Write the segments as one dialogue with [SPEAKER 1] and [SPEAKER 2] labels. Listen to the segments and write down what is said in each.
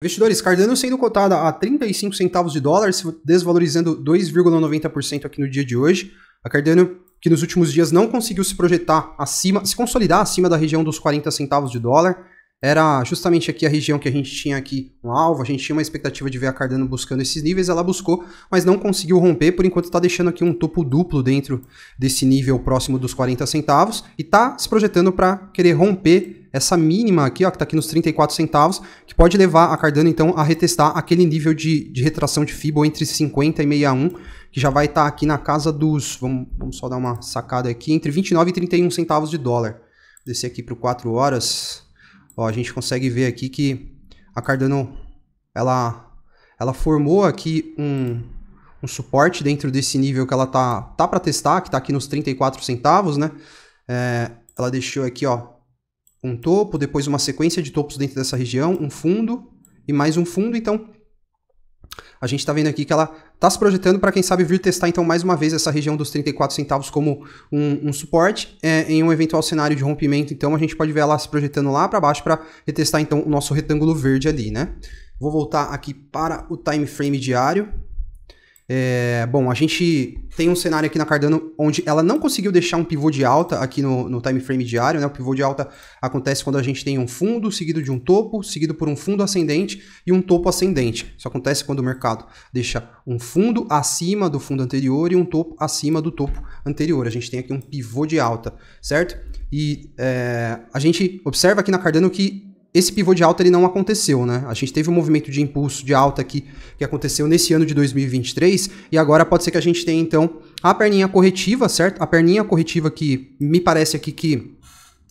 [SPEAKER 1] Investidores, Cardano sendo cotada a 35 centavos de dólar, desvalorizando 2,90% aqui no dia de hoje. A Cardano, que nos últimos dias não conseguiu se projetar acima, se consolidar acima da região dos 40 centavos de dólar, era justamente aqui a região que a gente tinha aqui um alvo, a gente tinha uma expectativa de ver a Cardano buscando esses níveis, ela buscou, mas não conseguiu romper, por enquanto está deixando aqui um topo duplo dentro desse nível próximo dos 40 centavos e está se projetando para querer romper essa mínima aqui, ó, que está aqui nos 34 centavos, que pode levar a Cardano, então, a retestar aquele nível de, de retração de FIBO entre 50 e 61, que já vai estar tá aqui na casa dos, vamos, vamos só dar uma sacada aqui, entre 29 e 31 centavos de dólar. Descer aqui para 4 horas, Ó, a gente consegue ver aqui que a Cardano ela, ela formou aqui um, um suporte dentro desse nível que ela tá, tá para testar, que está aqui nos 34 centavos, né? É, ela deixou aqui ó, um topo, depois uma sequência de topos dentro dessa região, um fundo e mais um fundo. Então, a gente está vendo aqui que ela está se projetando para, quem sabe, vir testar então mais uma vez essa região dos 34 centavos como um, um suporte. É, em um eventual cenário de rompimento, então, a gente pode ver ela se projetando lá para baixo para retestar então o nosso retângulo verde ali, né? Vou voltar aqui para o time frame diário. É, bom, a gente tem um cenário aqui na Cardano onde ela não conseguiu deixar um pivô de alta aqui no, no time frame diário, né? O pivô de alta acontece quando a gente tem um fundo seguido de um topo, seguido por um fundo ascendente e um topo ascendente. Isso acontece quando o mercado deixa um fundo acima do fundo anterior e um topo acima do topo anterior. A gente tem aqui um pivô de alta, certo? E é, a gente observa aqui na Cardano que esse pivô de alta ele não aconteceu, né? A gente teve um movimento de impulso de alta aqui que aconteceu nesse ano de 2023 e agora pode ser que a gente tenha então a perninha corretiva, certo? A perninha corretiva que me parece aqui que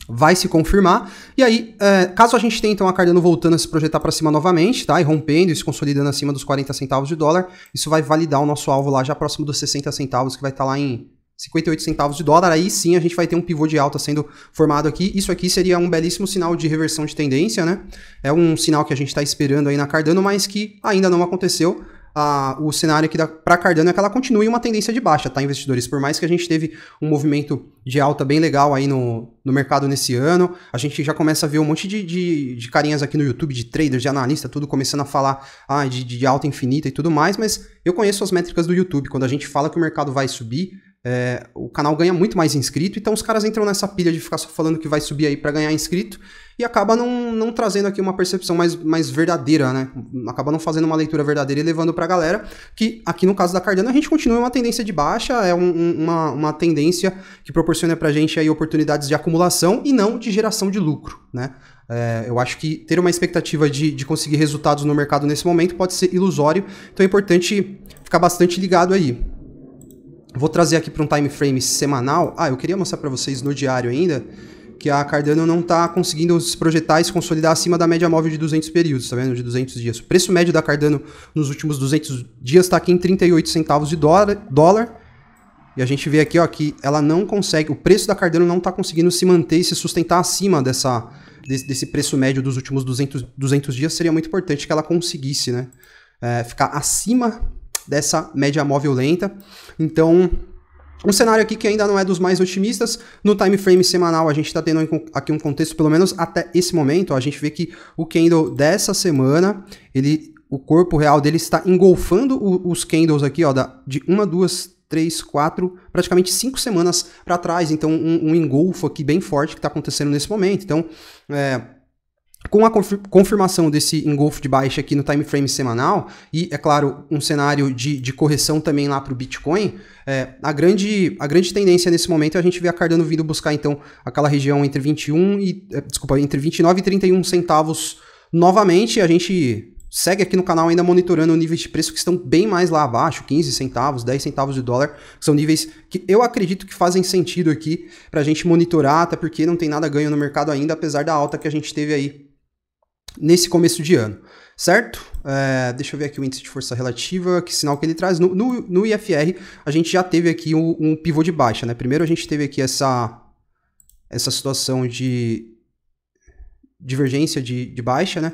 [SPEAKER 1] vai se confirmar. E aí, é, caso a gente tenha então a Cardano voltando a se projetar para cima novamente, tá? E rompendo e se consolidando acima dos 40 centavos de dólar, isso vai validar o nosso alvo lá já próximo dos 60 centavos, que vai estar tá lá em 58 centavos de dólar, aí sim a gente vai ter um pivô de alta sendo formado aqui. Isso aqui seria um belíssimo sinal de reversão de tendência, né? É um sinal que a gente está esperando aí na Cardano, mas que ainda não aconteceu. Ah, o cenário aqui para Cardano é que ela continue uma tendência de baixa, tá, investidores? Por mais que a gente teve um movimento de alta bem legal aí no, no mercado nesse ano, a gente já começa a ver um monte de, de, de carinhas aqui no YouTube, de traders, de analista, tudo começando a falar ah, de, de alta infinita e tudo mais, mas eu conheço as métricas do YouTube. Quando a gente fala que o mercado vai subir, é, o canal ganha muito mais inscrito, então os caras entram nessa pilha de ficar só falando que vai subir aí para ganhar inscrito e acaba não, não trazendo aqui uma percepção mais, mais verdadeira, né? Acaba não fazendo uma leitura verdadeira e levando pra galera que, aqui no caso da Cardano, a gente continua uma tendência de baixa, é um, uma, uma tendência que proporciona pra gente aí oportunidades de acumulação e não de geração de lucro, né? É, eu acho que ter uma expectativa de, de conseguir resultados no mercado nesse momento pode ser ilusório, então é importante ficar bastante ligado aí. Vou trazer aqui para um time frame semanal. Ah, eu queria mostrar para vocês no diário ainda que a Cardano não está conseguindo e se consolidar acima da média móvel de 200 períodos, tá vendo? De 200 dias. O preço médio da Cardano nos últimos 200 dias está aqui em 38 centavos de dólar, dólar. E a gente vê aqui ó, que ela não consegue, o preço da Cardano não está conseguindo se manter e se sustentar acima dessa, desse, preço médio dos últimos 200, 200 dias. Seria muito importante que ela conseguisse né, é, ficar acima dessa média móvel lenta. Então, um cenário aqui que ainda não é dos mais otimistas. No time frame semanal, a gente está tendo aqui um contexto, pelo menos até esse momento. A gente vê que o candle dessa semana, ele, o corpo real dele está engolfando o, os candles aqui, ó, da, de uma, duas, três, quatro, praticamente cinco semanas para trás. Então, um, um, engolfo aqui bem forte que está acontecendo nesse momento. Então, é com a confirmação desse engolfo de baixa aqui no time frame semanal, e é claro, um cenário de, de correção também lá para o Bitcoin, é, a, grande, a grande tendência nesse momento é a gente ver a Cardano vindo buscar então aquela região entre 21 e. É, desculpa, entre 29 e 31 centavos novamente. A gente segue aqui no canal ainda monitorando níveis de preço que estão bem mais lá abaixo, 15 centavos, 10 centavos de dólar, são níveis que eu acredito que fazem sentido aqui para a gente monitorar, até porque não tem nada ganho no mercado ainda, apesar da alta que a gente teve aí nesse começo de ano, certo? É, deixa eu ver aqui o índice de força relativa, que sinal que ele traz. No, no, no IFR, a gente já teve aqui um, um pivô de baixa, né? Primeiro a gente teve aqui essa, essa situação de divergência de, de baixa, né?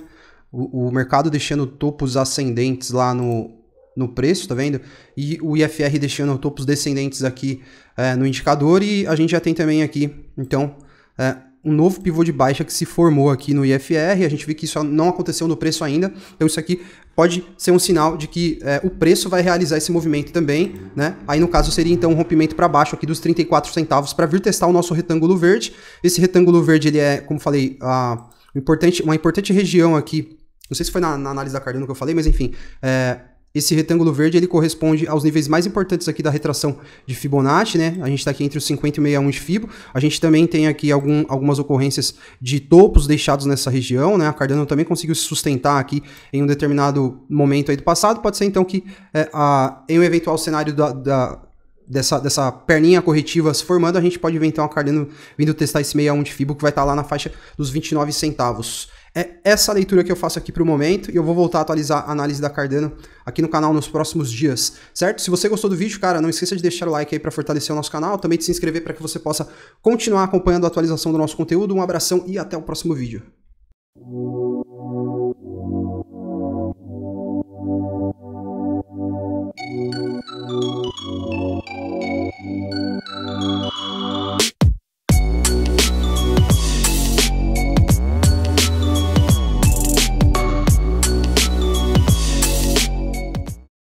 [SPEAKER 1] O, o mercado deixando topos ascendentes lá no, no preço, tá vendo? E o IFR deixando topos descendentes aqui é, no indicador e a gente já tem também aqui, então, é, um novo pivô de baixa que se formou aqui no IFR. A gente viu que isso não aconteceu no preço ainda. Então isso aqui pode ser um sinal de que é, o preço vai realizar esse movimento também, né? Aí no caso seria então um rompimento para baixo aqui dos 34 centavos para vir testar o nosso retângulo verde. Esse retângulo verde ele é, como falei, a importante, uma importante região aqui. Não sei se foi na, na análise da Cardano que eu falei, mas enfim, é, esse retângulo verde ele corresponde aos níveis mais importantes aqui da retração de Fibonacci, né? A gente está aqui entre os 50 e 61 de Fibo. A gente também tem aqui algum, algumas ocorrências de topos deixados nessa região, né? A Cardano também conseguiu se sustentar aqui em um determinado momento aí do passado. Pode ser então que é, a, em um eventual cenário da, da dessa, dessa perninha corretiva se formando, a gente pode ver então a Cardano vindo testar esse 61 de Fibo que vai estar tá lá na faixa dos 29 centavos. É essa leitura que eu faço aqui para o momento e eu vou voltar a atualizar a análise da Cardano aqui no canal nos próximos dias, certo? Se você gostou do vídeo, cara, não esqueça de deixar o like aí para fortalecer o nosso canal, também de se inscrever para que você possa continuar acompanhando a atualização do nosso conteúdo. Um abração e até o próximo vídeo.